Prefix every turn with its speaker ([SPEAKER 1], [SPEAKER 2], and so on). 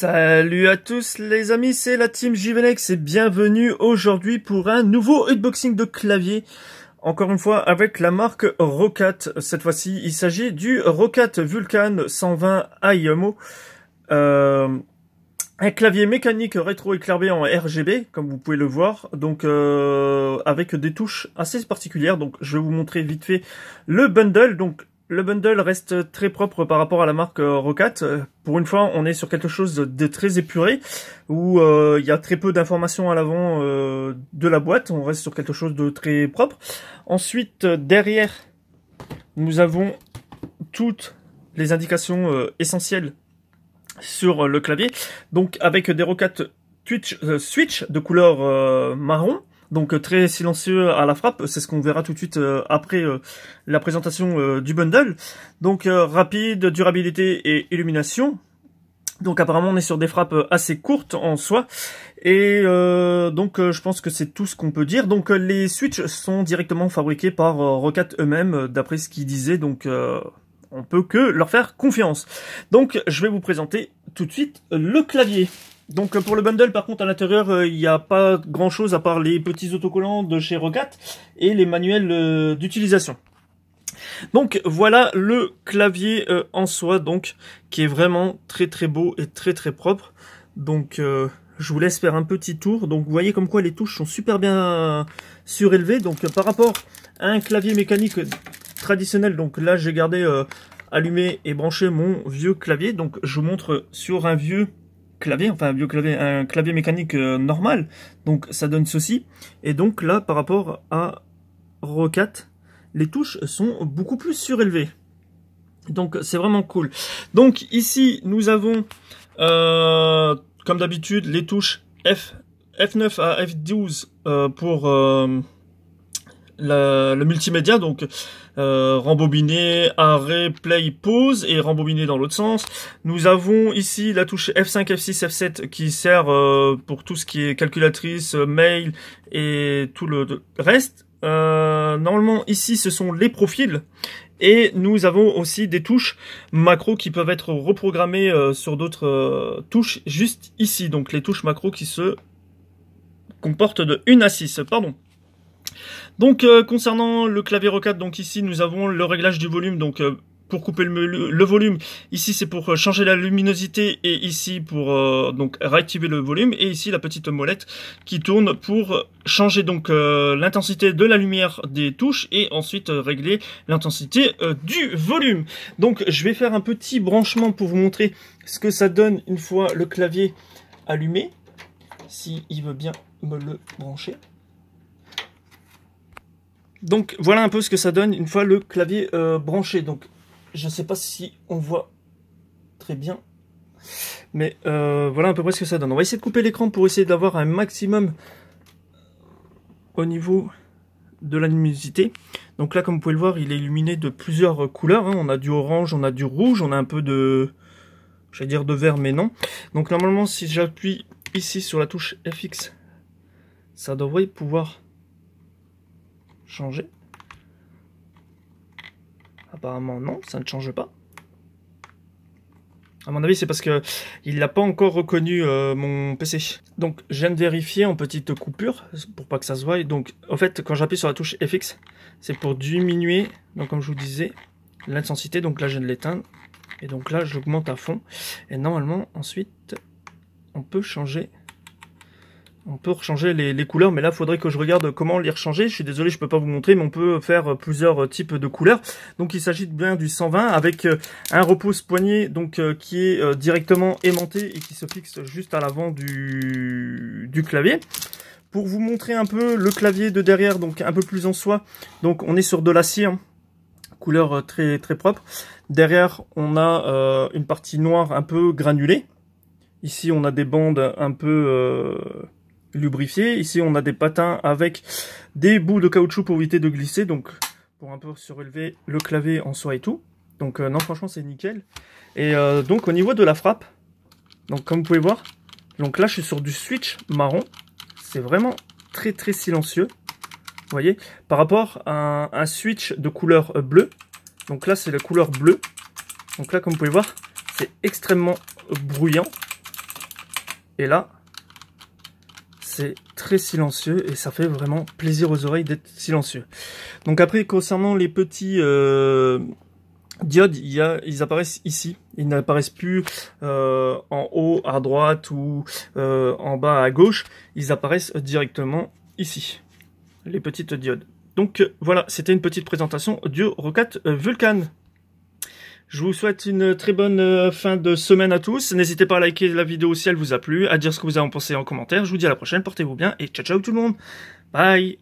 [SPEAKER 1] Salut à tous les amis, c'est la team JVNX et bienvenue aujourd'hui pour un nouveau unboxing de clavier. Encore une fois avec la marque Rocat. Cette fois-ci, il s'agit du Rocat Vulcan 120 IMO. Euh, un clavier mécanique rétro-éclairé en RGB, comme vous pouvez le voir, donc euh, avec des touches assez particulières. Donc je vais vous montrer vite fait le bundle. Donc le bundle reste très propre par rapport à la marque euh, Rocat. Euh, pour une fois, on est sur quelque chose de très épuré, où euh, il y a très peu d'informations à l'avant de la boîte. On reste sur quelque chose de très propre. Ensuite, derrière, nous avons toutes les indications essentielles sur le clavier. Donc avec des Rocat Switch de couleur marron donc euh, très silencieux à la frappe, c'est ce qu'on verra tout de suite euh, après euh, la présentation du bundle. Donc rapide, durabilité et illumination. Donc apparemment on est sur des frappes assez courtes en soi. Et donc je pense que c'est tout ce qu'on peut dire. Donc les switches sont directement fabriqués par Rocket eux-mêmes, d'après ce qu'ils disaient. Donc on peut que leur faire confiance. Donc je vais vous présenter tout de suite le clavier. Donc euh, pour le bundle, par contre, à l'intérieur, euh, il n'y a pas grand-chose à part les petits autocollants de chez Rogat et les manuels euh, d'utilisation. Donc voilà le clavier en soi, donc qui est vraiment très très beau et très très propre. Donc je vous laisse faire un petit tour. Donc vous voyez comme quoi les touches sont super bien surélevées. Donc par rapport à un clavier mécanique traditionnel, donc là j'ai gardé allumé et branché mon vieux clavier. Donc je vous montre sur un vieux clavier, enfin un clavier un clavier mécanique euh, normal. Donc ça donne ceci. Et donc là, par rapport à Rocat, les touches sont beaucoup plus surélevées. Donc c'est vraiment cool. Donc ici, nous avons, euh, comme d'habitude, les touches F, F9 à F12 euh, pour le multimédia, donc euh, rembobiner, arrêt, play, pause et rembobiner dans l'autre sens. Nous avons ici la touche F5, F6, F7 qui sert euh, pour tout ce qui est calculatrice, euh, mail et tout le reste. Euh, normalement ici ce sont les profils et nous avons aussi des touches macro qui peuvent être reprogrammées sur d'autres touches juste ici donc les touches macro qui se comportent de 1 à 6 pardon donc euh, concernant le clavier rocade, donc ici nous avons le réglage du volume, donc euh, pour couper le, volume, ici c'est pour euh, changer la luminosité et ici pour donc réactiver le volume et ici la petite molette qui tourne pour changer donc l'intensité de la lumière des touches et ensuite régler l'intensité du volume. Donc je vais faire un petit branchement pour vous montrer ce que ça donne une fois le clavier allumé, si veut bien me le brancher. Donc voilà un peu ce que ça donne une fois le clavier euh, branché. Donc je ne sais pas si on voit très bien. Mais euh, voilà à peu près ce que ça donne. On va essayer de couper l'écran pour essayer d'avoir un maximum au niveau de la luminosité. Donc là, comme vous pouvez le voir, il est illuminé de plusieurs couleurs. Hein. On a du orange, on a du rouge, on a un peu de... J'allais dire de vert, mais non. Donc normalement, si j'appuie ici sur la touche FX, ça devrait pouvoir changer Apparemment non, ça ne change pas. À mon avis, c'est parce que il n'a pas encore reconnu euh, mon PC. Donc, je viens de vérifier en petite coupure pour pas que ça se voie. Donc, en fait, quand j'appuie sur la touche FX, c'est pour diminuer, donc comme je vous disais, l'intensité. Donc là, je viens de l'éteindre. Et donc là, j'augmente à fond. Et normalement, ensuite, on peut changer on peut rechanger les, couleurs, mais là, il faudrait que je regarde comment les rechanger. Je suis désolé, je peux pas vous montrer, mais on peut faire euh, plusieurs euh, types de couleurs. Donc, il s'agit bien du 120 avec euh, un repose poignet, donc qui est directement aimanté et qui se fixe juste à l'avant du, du clavier. Pour vous montrer un peu le clavier de derrière, donc un peu plus en soi. Donc, on est sur de l'acier. cire, hein. couleur très très propre. Derrière, on a une partie noire un peu granulée. Ici, on a des bandes un peu lubrifié. Ici, on a des patins avec des bouts de caoutchouc pour éviter de glisser, donc pour un peu surélever le clavier en soi et tout. Donc euh, non, franchement, c'est nickel. Et euh, donc au niveau de la frappe, donc comme vous pouvez voir, donc là, je suis sur du switch marron. C'est vraiment très très silencieux. voyez Par rapport à un, un switch de couleur bleue. Donc là, c'est la couleur bleue. Donc là, comme vous pouvez voir, c'est extrêmement bruyant. Et là, très silencieux et ça fait vraiment plaisir aux oreilles d'être silencieux. Donc après, concernant les petits euh, diodes, il y a, ils apparaissent ici. Ils n'apparaissent plus euh, en haut à droite ou euh, en bas à gauche. Ils apparaissent directement ici, les petites diodes. Donc voilà, c'était une petite présentation du Rocat Vulcan. Je vous souhaite une très bonne euh, fin de semaine à tous. N'hésitez pas à liker la vidéo si elle vous a plu, à dire ce que vous en pensez en commentaire. Je vous dis à la prochaine, portez-vous bien et ciao ciao tout le monde. Bye